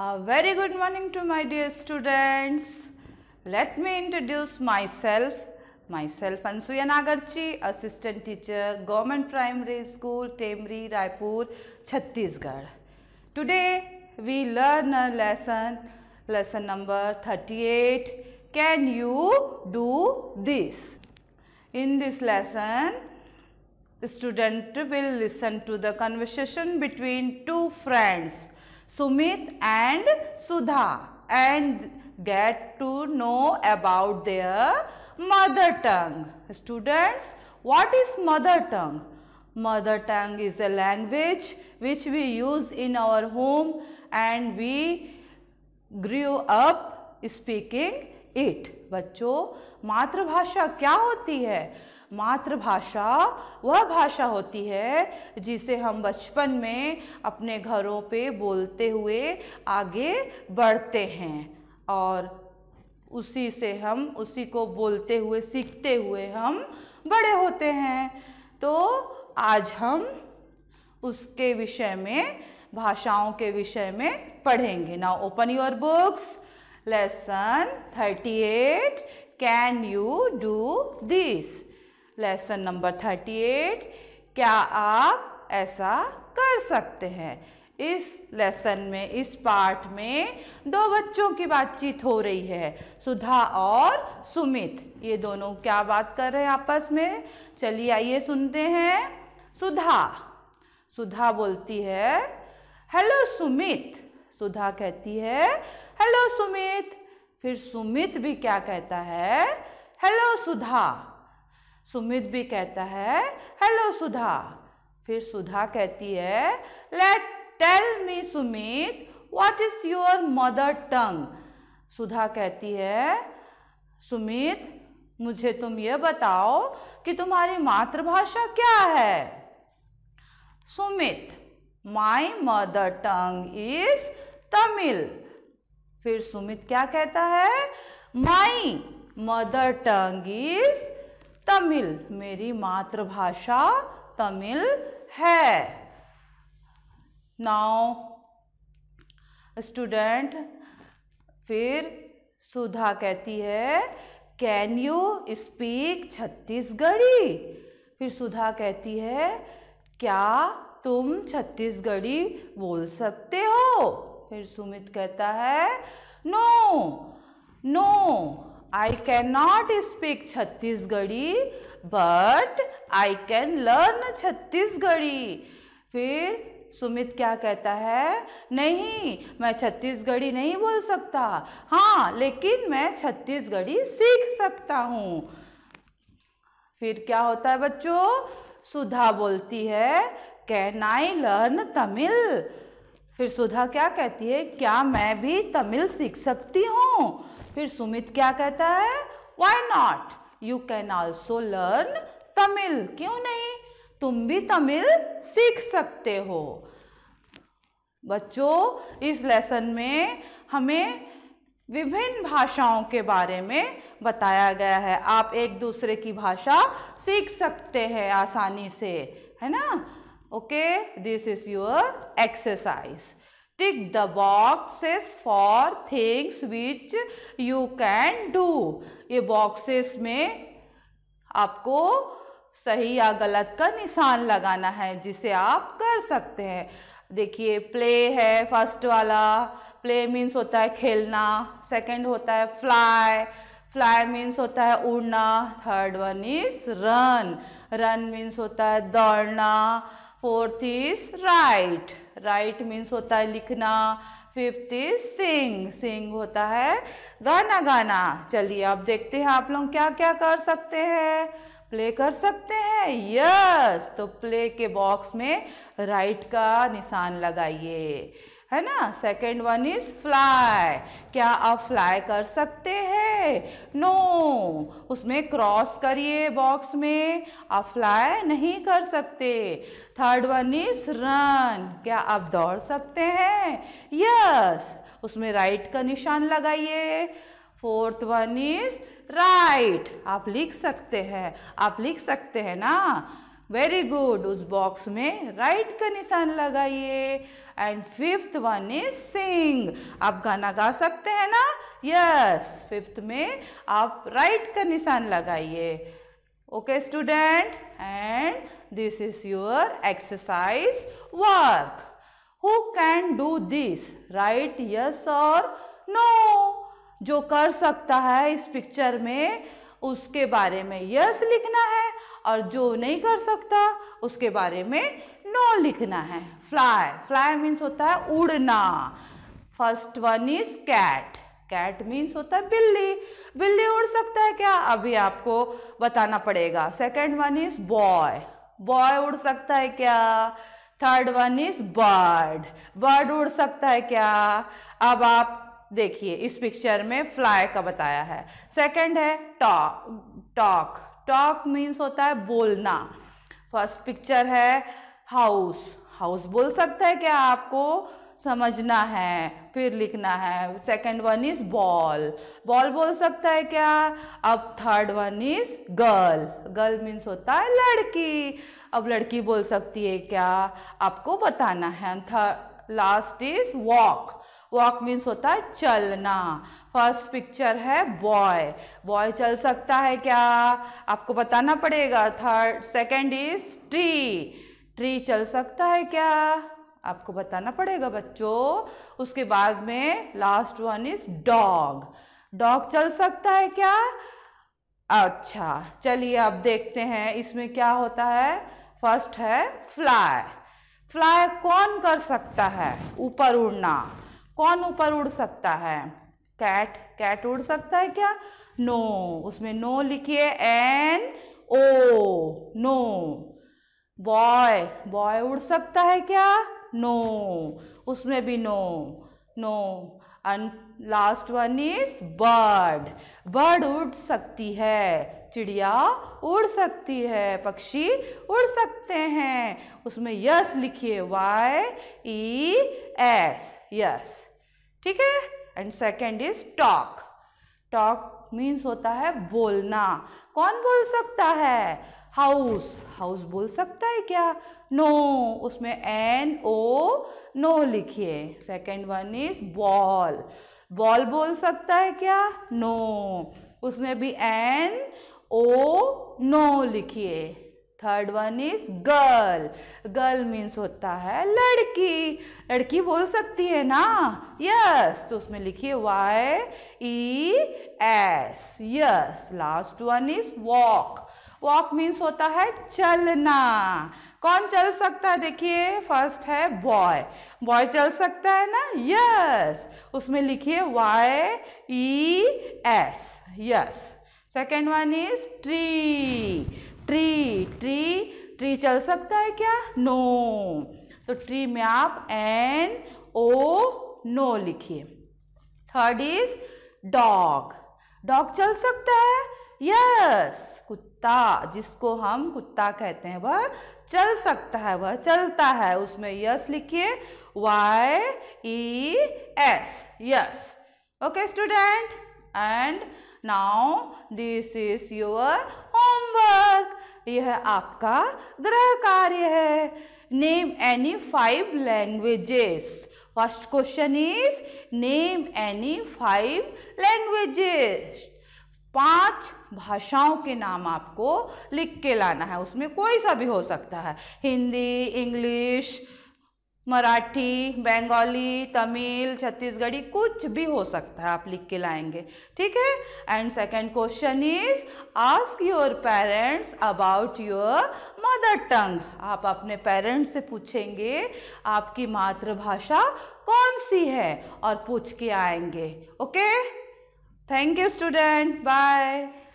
A very good morning to my dear students. Let me introduce myself. Myself Ansuya Nagarchi, Assistant Teacher, Government Primary School, Temri, Raipur, Chhattisgarh. Today we learn a lesson, lesson number 38. Can you do this? In this lesson, the student will listen to the conversation between two friends. Sumit and Sudha and get to know about their mother tongue. Students, what is mother tongue? Mother tongue is a language which we use in our home and we grew up speaking it बच्चों मातृभाषा क्या होती है मातृभाषा वह भाषा होती है जिसे हम बचपन में अपने घरों पे बोलते हुए आगे बढ़ते हैं और उसी से हम उसी को बोलते हुए सीखते हुए हम बड़े होते हैं तो आज हम उसके विषय में भाषाओं के विषय में पढ़ेंगे ना open your books lesson thirty eight can you do this lesson number thirty eight क्या आप ऐसा कर सकते हैं इस लेसन में इस पार्ट में दो बच्चों की बातचीत हो रही है सुधा और सुमित ये दोनों क्या बात कर रहे हैं आपस में चलिए आइए सुनते हैं सुधा सुधा बोलती है हेलो सुमित सुधा कहती है हेलो सुमित फिर सुमित भी क्या कहता है हेलो सुधा सुमित भी कहता है हेलो सुधा फिर सुधा कहती है let tell me Sumit what is your mother tongue Sudha कहती है सुमित मुझे तुम ये बताओ कि तुम्हारी मातृभाषा क्या है Sumit my mother tongue is Tamil फिर सुमित क्या कहता है my mother tongue is Tamil मेरी मातृभाषा तमिल है नाउ स्टूडेंट फिर सुधा कहती है कैन यू स्पीक छत्तीसगढ़ी फिर सुधा कहती है क्या तुम छत्तीसगढ़ी बोल सकते हो फिर सुमित कहता है no no I can not speak Chhattisgarhi but I can learn Chhattisgarhi फिर सुमित क्या कहता है नहीं मैं छत्तीसगढ़ी नहीं बोल सकता हाँ लेकिन मैं छत्तीसगढ़ी सीख सकता हूँ फिर क्या होता है बच्चों सुधा बोलती है कैन आई लर्न तमिल फिर सुधा क्या कहती है क्या मैं भी तमिल सीख सकती हूँ फिर सुमित क्या कहता है why not you can also learn Tamil क्यों नहीं तुम भी तमिल सीख सकते हो बच्चों इस लेसन में हमें विभिन्न भाषाओं के बारे में बताया गया है आप एक दूसरे की भाषा सीख सकते हैं आसानी से है ना okay this is your exercise tick the boxes for things which you can do ये बॉक्सेस में आपको सही या गलत का निशान लगाना है जिसे आप कर सकते हैं देखिए प्ले है फर्स्ट वाला प्ले मीन्स होता है खेलना सेकेंड होता है फ्लाई फ्लाई मीन्स होता है उड़ना third one is run run means होता है दौड़ना fourth is write write means होता है लिखना फिफ्थ इज सिंग सिंग होता है गाना गाना चलिए अब देखते हैं आप लोग क्या क्या कर सकते हैं प्ले कर सकते हैं यस तो प्ले के बॉक्स में राइट का निशान लगाइए है ना सेकेंड वन इज फ्लाई क्या आप फ्लाई कर सकते हैं नो no. उसमें क्रॉस करिए बॉक्स में आप फ्लाई नहीं कर सकते थर्ड वन इज रन क्या आप दौड़ सकते हैं यस yes. उसमें राइट right का निशान लगाइए फोर्थ वन इज राइट आप लिख सकते हैं आप लिख सकते हैं ना वेरी गुड उस बॉक्स में राइट का निशान लगाइए and fifth one is sing आप गाना गा सकते हैं ना यस yes. फिफ्थ में आप राइट का निशान लगाइए okay student and this is your exercise work who can do this right yes और नो जो कर सकता है इस पिक्चर में उसके बारे में यस लिखना है और जो नहीं कर सकता उसके बारे में नो लिखना है फ्लाई फ्लाई मीन्स होता है उड़ना first one is cat cat means होता है बिल्ली बिल्ली उड़ सकता है क्या अभी आपको बताना पड़ेगा second one is boy boy उड़ सकता है क्या third one is bird bird उड़ सकता है क्या अब आप देखिए इस पिक्चर में फ्लाई का बताया है सेकेंड है टॉक टॉक टॉक मीन्स होता है बोलना फर्स्ट पिक्चर है हाउस हाउस बोल सकते हैं क्या आपको समझना है फिर लिखना है second one is ball ball बोल सकता है क्या अब third one is girl girl means होता है लड़की अब लड़की बोल सकती है क्या आपको बताना है last is walk walk means होता है चलना फर्स्ट पिक्चर है बॉय बॉय चल सकता है क्या आपको बताना पड़ेगा third second is tree tree चल सकता है क्या आपको बताना पड़ेगा बच्चों उसके बाद में last one is dog dog चल सकता है क्या अच्छा चलिए अब देखते हैं इसमें क्या होता है फर्स्ट है फ्लाई फ्लाई कौन कर सकता है ऊपर उड़ना कौन ऊपर उड़ सकता है कैट कैट उड़ सकता है क्या नो no. उसमें नो no लिखिए N O no boy boy उड़ सकता है क्या नो no. उसमें भी no no and last one is bird bird उड़ सकती है चिड़िया उड़ सकती है पक्षी उड़ सकते हैं उसमें यस लिखिए वाई ई एस यस ठीक है and second is talk talk means होता है बोलना कौन बोल सकता है हाउस हाउस बोल सकता है क्या नो no, उसमें एन ओ नो लिखिए second one is ball ball बोल सकता है क्या नो no, उसमें भी एन ओ नो लिखिए third one is girl girl means होता है लड़की लड़की बोल सकती है ना यस yes. तो उसमें लिखिए Y E S yes last one is walk walk means होता है चलना कौन चल सकता है देखिए फर्स्ट है बॉय बॉय चल सकता है ना यस yes. उसमें लिखिए Y E S yes second one is tree tree tree tree चल सकता है क्या नो no. तो ट्री में आप एन ओ नो लिखिए थर्ड इज डॉग डॉग चल सकता है यस कुत्ता जिसको हम कुत्ता कहते हैं वह चल सकता है वह चलता है उसमें यस लिखिए Y E S yes okay student and now this is your homework यह आपका ग्रह कार्य है name any five languages first question is name any five languages पांच भाषाओं के नाम आपको लिख के लाना है उसमें कोई सा भी हो सकता है हिंदी इंग्लिश मराठी बंगाली तमिल छत्तीसगढ़ी कुछ भी हो सकता है आप लिख के लाएंगे ठीक है and second question is ask your parents about your mother tongue आप अपने पेरेंट्स से पूछेंगे आपकी मातृभाषा कौन सी है और पूछ के आएंगे okay thank you student bye